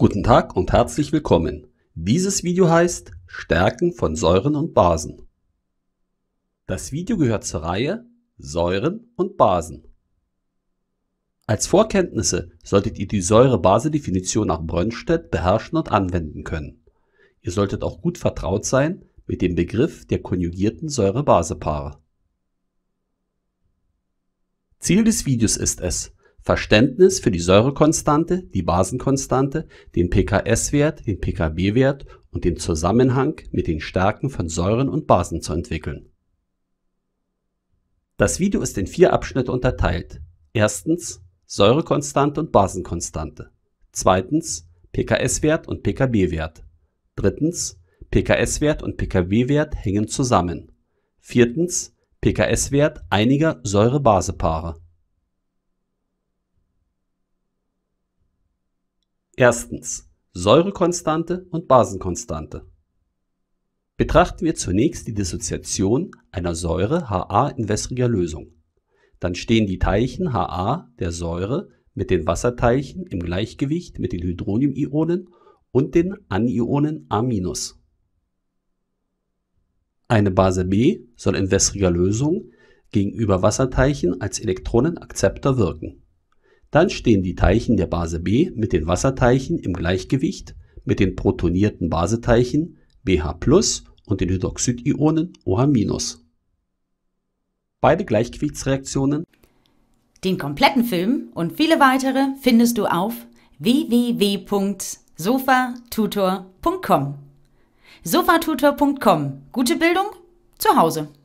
Guten Tag und herzlich willkommen. Dieses Video heißt Stärken von Säuren und Basen. Das Video gehört zur Reihe Säuren und Basen. Als Vorkenntnisse solltet ihr die Säure-Base-Definition nach Brönnstedt beherrschen und anwenden können. Ihr solltet auch gut vertraut sein mit dem Begriff der konjugierten Säure-Base-Paare. Ziel des Videos ist es, Verständnis für die Säurekonstante, die Basenkonstante, den pKs-Wert, den pKb-Wert und den Zusammenhang mit den Stärken von Säuren und Basen zu entwickeln. Das Video ist in vier Abschnitte unterteilt. Erstens Säurekonstante und Basenkonstante. Zweitens pKs-Wert und pKb-Wert. Drittens pKs-Wert und pKb-Wert hängen zusammen. Viertens pKs-Wert einiger Säure-Base-Paare. Erstens Säurekonstante und Basenkonstante. Betrachten wir zunächst die Dissoziation einer Säure Ha in wässriger Lösung. Dann stehen die Teilchen Ha der Säure mit den Wasserteilchen im Gleichgewicht mit den Hydronium-Ionen und den Anionen A-. Eine Base B soll in wässriger Lösung gegenüber Wasserteilchen als Elektronenakzeptor wirken. Dann stehen die Teilchen der Base B mit den Wasserteilchen im Gleichgewicht mit den protonierten Baseteilchen BH und den Hydroxidionen OH-. Beide Gleichgewichtsreaktionen. Den kompletten Film und viele weitere findest du auf www.sofatutor.com. Sofatutor.com. Gute Bildung zu Hause.